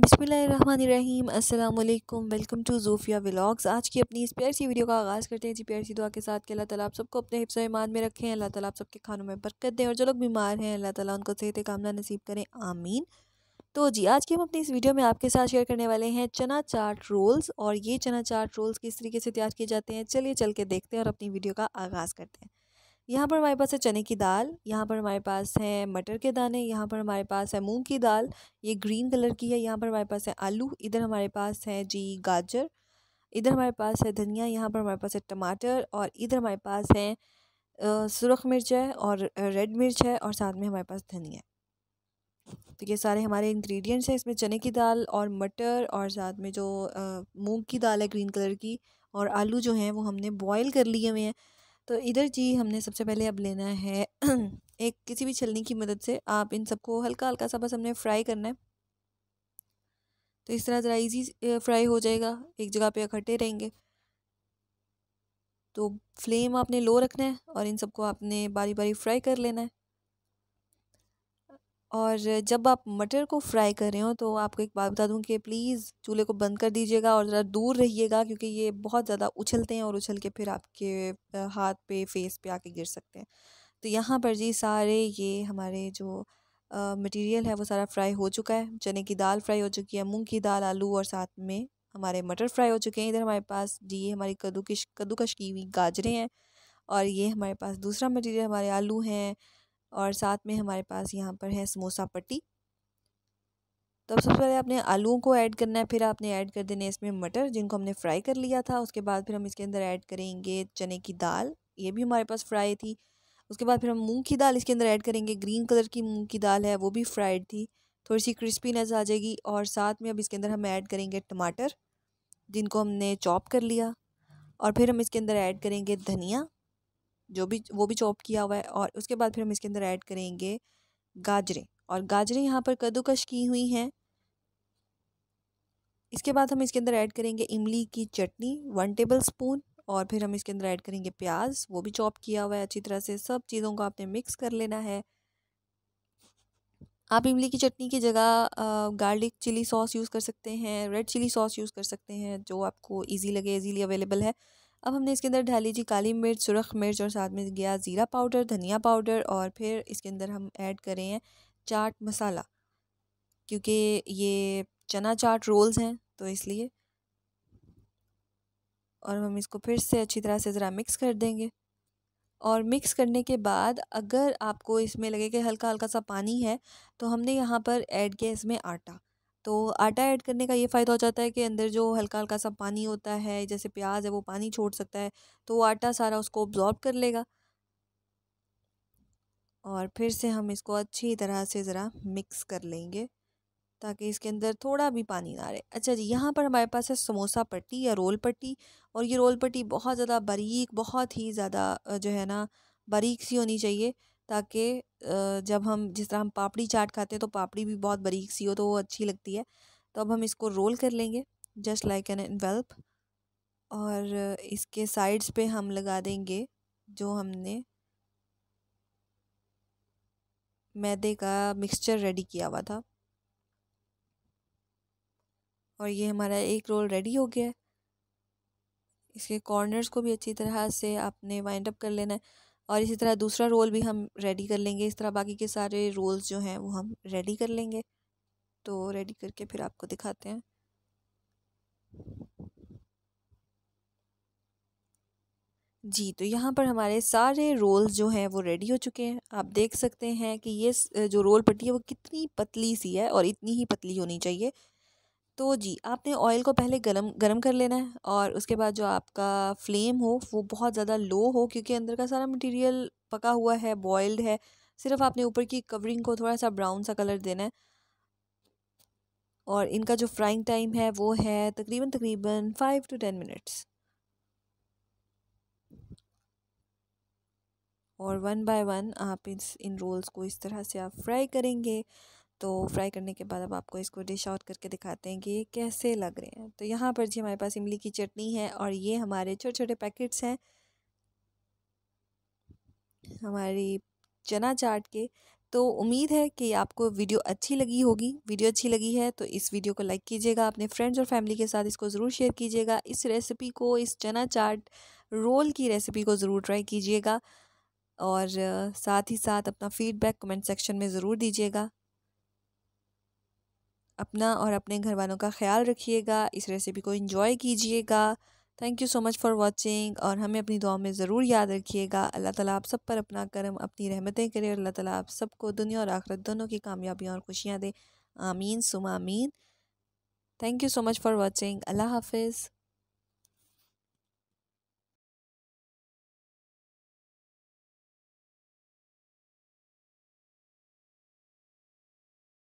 बिसमीम अल्लाम welcome to जूफिया vlogs आज की अपनी इस प्यारी सी वीडियो का आगाज़ करते हैं जी प्यारी सी दुआ के साथ के अल्लाह ताला आप सबको अपने हिफ्स ईमान में रखें अल्लाह ताला आप सबके खानों में बरकत दें और जो लोग बीमार हैं अल्लाह ताला उनको सेहत कामना नसीब करें आमीन तो जी आज की हम अपनी इस वीडियो में आपके साथ शेयर करने वाले हैं चना चाट रोल्स और ये चना चाट रोल्स किस तरीके से तैयार किए जाते हैं चलिए चल के देखते हैं और अपनी वीडियो का आगाज़ करते हैं यहाँ पर हमारे पास है चने की दाल यहाँ पर हमारे पास है मटर के दाने यहाँ पर हमारे पास है मूंग की दाल ये ग्रीन कलर की है यहाँ पर हमारे पास है आलू इधर हमारे पास है जी गाजर इधर हमारे पास है धनिया यहाँ पर हमारे पास है टमाटर और इधर हमारे पास है सुरख मिर्च है और रेड मिर्च है और साथ में हमारे पास धनिया तो ये सारे हमारे इंग्रेडिएंट्स हैं इसमें चने की दाल और मटर और साथ में जो मूंग की दाल है ग्रीन कलर की और आलू जो हैं वो हमने बॉईल कर लिए हुए हैं तो इधर जी हमने सबसे पहले अब लेना है एक किसी भी छलनी की मदद से आप इन सबको हल्का हल्का सा बस हमने फ्राई करना है तो इस तरह ज़रा इजी फ्राई हो जाएगा एक जगह पे इकट्ठे रहेंगे तो फ्लेम आपने लो रखना है और इन सबको आपने बारी बारी फ्राई कर लेना है और जब आप मटर को फ्राई कर रहे हो तो आपको एक बात बता दूं कि प्लीज़ चूल्हे को बंद कर दीजिएगा और ज़रा दूर रहिएगा क्योंकि ये बहुत ज़्यादा उछलते हैं और उछल के फिर आपके हाथ पे फेस पे आके गिर सकते हैं तो यहाँ पर जी सारे ये हमारे जो मटेरियल है वो सारा फ्राई हो चुका है चने की दाल फ्राई हो चुकी है मूँग की दाल आलू और साथ में हमारे मटर फ्राई हो चुके हैं इधर हमारे पास जी हमारी कद्दूकश कद्दूकश की हुई गाजरें हैं और ये हमारे पास दूसरा मटीरियल हमारे आलू हैं और साथ में हमारे पास यहाँ पर है समोसा पट्टी तब तो सबसे पहले आपने आलूओं को ऐड करना है फिर आपने ऐड कर देने इसमें मटर जिनको हमने फ्राई कर लिया था उसके बाद फिर हम इसके अंदर ऐड करेंगे चने की दाल ये भी हमारे पास फ्राई थी उसके बाद फिर हम मूंग की दाल इसके अंदर ऐड करेंगे ग्रीन कलर की मूंग की दाल है वो भी फ्राइड थी थोड़ी सी क्रिस्पी नज़र आ जाएगी और साथ में अब इसके अंदर हम ऐड करेंगे टमाटर जिनको हमने चॉप कर लिया और फिर हम इसके अंदर ऐड करेंगे धनिया जो भी वो भी चॉप किया हुआ है और उसके बाद फिर हम इसके अंदर ऐड करेंगे गाजरें और गाजरें यहाँ पर कद्दूकश की हुई हैं इसके बाद हम इसके अंदर ऐड करेंगे इमली की चटनी वन टेबल स्पून और फिर हम इसके अंदर ऐड करेंगे प्याज वो भी चॉप किया हुआ है अच्छी तरह से सब चीज़ों को आपने मिक्स कर लेना है आप इमली की चटनी की जगह गार्लिक चिली सॉस यूज़ कर सकते हैं रेड चिली सॉस यूज़ कर सकते हैं जो आपको इजी लगे इजीली अवेलेबल है अब हमने इसके अंदर ढाली जी काली मिर्च सुरख मिर्च और साथ में गया ज़ीरा पाउडर धनिया पाउडर और फिर इसके अंदर हम ऐड करें हैं चाट मसाला क्योंकि ये चना चाट रोल्स हैं तो इसलिए और हम इसको फिर से अच्छी तरह से ज़रा मिक्स कर देंगे और मिक्स करने के बाद अगर आपको इसमें लगे कि हल्का हल्का सा पानी है तो हमने यहाँ पर ऐड किया इसमें आटा तो आटा ऐड करने का ये फ़ायदा हो जाता है कि अंदर जो हल्का हल्का सा पानी होता है जैसे प्याज है वो पानी छोड़ सकता है तो वो आटा सारा उसको ऑब्ज़ॉर्ब कर लेगा और फिर से हम इसको अच्छी तरह से ज़रा मिक्स कर लेंगे ताकि इसके अंदर थोड़ा भी पानी ना रहे अच्छा जी यहाँ पर हमारे पास है समोसा पट्टी या रोल पट्टी और ये रोल पट्टी बहुत ज़्यादा बारीक बहुत ही ज़्यादा जो है ना बारीक सी होनी चाहिए ताकि जब हम जिस तरह हम पापड़ी चाट खाते हैं तो पापड़ी भी बहुत बारीक सी हो तो वो अच्छी लगती है तो अब हम इसको रोल कर लेंगे जस्ट लाइक एन एनवेल्प और इसके साइड्स पे हम लगा देंगे जो हमने मैदे का मिक्सचर रेडी किया हुआ था और ये हमारा एक रोल रेडी हो गया है इसके कॉर्नर्स को भी अच्छी तरह से आपने वाइंड अप कर लेना है और इसी तरह दूसरा रोल भी हम रेडी कर लेंगे इस तरह बाकी के सारे रोल्स जो हैं वो हम रेडी कर लेंगे तो रेडी करके फिर आपको दिखाते हैं जी तो यहाँ पर हमारे सारे रोल्स जो हैं वो रेडी हो चुके हैं आप देख सकते हैं कि ये जो रोल पट्टी है वो कितनी पतली सी है और इतनी ही पतली होनी चाहिए तो जी आपने ऑयल को पहले गरम गरम कर लेना है और उसके बाद जो आपका फ्लेम हो वो बहुत ज़्यादा लो हो क्योंकि अंदर का सारा मटेरियल पका हुआ है बॉयल्ड है सिर्फ आपने ऊपर की कवरिंग को थोड़ा सा ब्राउन सा कलर देना है और इनका जो फ्राइंग टाइम है वो है तकरीबन तकरीबन फ़ाइव टू टेन मिनट्स और वन बाय वन आप इस इन रोल्स को इस तरह से आप फ्राई करेंगे तो फ्राई करने के बाद अब आपको इसको डिश आउट करके दिखाते हैं कि ये कैसे लग रहे हैं तो यहाँ पर जी हमारे पास इमली की चटनी है और ये हमारे छोटे छोटे पैकेट्स हैं हमारी चना चाट के तो उम्मीद है कि आपको वीडियो अच्छी लगी होगी वीडियो अच्छी लगी है तो इस वीडियो को लाइक कीजिएगा अपने फ्रेंड्स और फैमिली के साथ इसको ज़रूर शेयर कीजिएगा इस रेसिपी को इस चना चाट रोल की रेसिपी को ज़रूर ट्राई कीजिएगा और साथ ही साथ अपना फीडबैक कमेंट सेक्शन में ज़रूर दीजिएगा अपना और अपने घर वालों का ख्याल रखिएगा इस रेसिपी को इंजॉय कीजिएगा thank you so much for watching और हमें अपनी दुआ में ज़रूर याद रखिएगा अल्लाह ताला आप सब पर अपना करम अपनी रहमतें करे और अल्लाह ताला आप सबको दुनिया और आखरत दोनों की कामयाबियाँ और खुशियाँ दे आमीन सुम आमीन thank you so much for watching अल्लाह हाफिज़